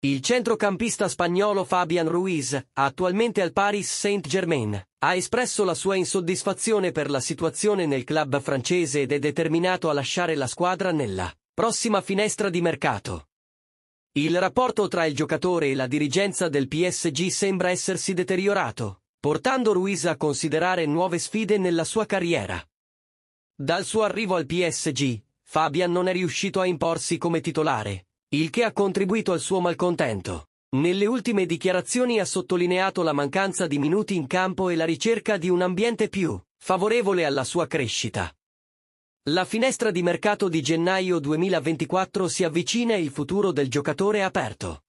Il centrocampista spagnolo Fabian Ruiz, attualmente al Paris Saint-Germain, ha espresso la sua insoddisfazione per la situazione nel club francese ed è determinato a lasciare la squadra nella prossima finestra di mercato. Il rapporto tra il giocatore e la dirigenza del PSG sembra essersi deteriorato, portando Ruiz a considerare nuove sfide nella sua carriera. Dal suo arrivo al PSG, Fabian non è riuscito a imporsi come titolare, il che ha contribuito al suo malcontento. Nelle ultime dichiarazioni ha sottolineato la mancanza di minuti in campo e la ricerca di un ambiente più favorevole alla sua crescita. La finestra di mercato di gennaio 2024 si avvicina e il futuro del giocatore è aperto.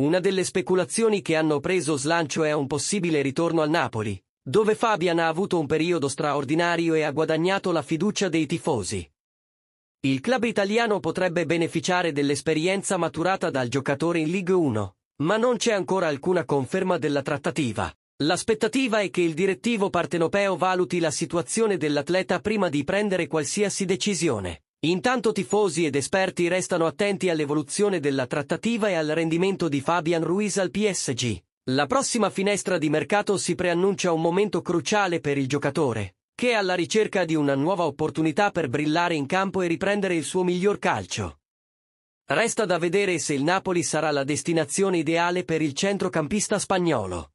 Una delle speculazioni che hanno preso slancio è un possibile ritorno al Napoli, dove Fabian ha avuto un periodo straordinario e ha guadagnato la fiducia dei tifosi. Il club italiano potrebbe beneficiare dell'esperienza maturata dal giocatore in League 1, ma non c'è ancora alcuna conferma della trattativa. L'aspettativa è che il direttivo partenopeo valuti la situazione dell'atleta prima di prendere qualsiasi decisione. Intanto tifosi ed esperti restano attenti all'evoluzione della trattativa e al rendimento di Fabian Ruiz al PSG. La prossima finestra di mercato si preannuncia un momento cruciale per il giocatore, che è alla ricerca di una nuova opportunità per brillare in campo e riprendere il suo miglior calcio. Resta da vedere se il Napoli sarà la destinazione ideale per il centrocampista spagnolo.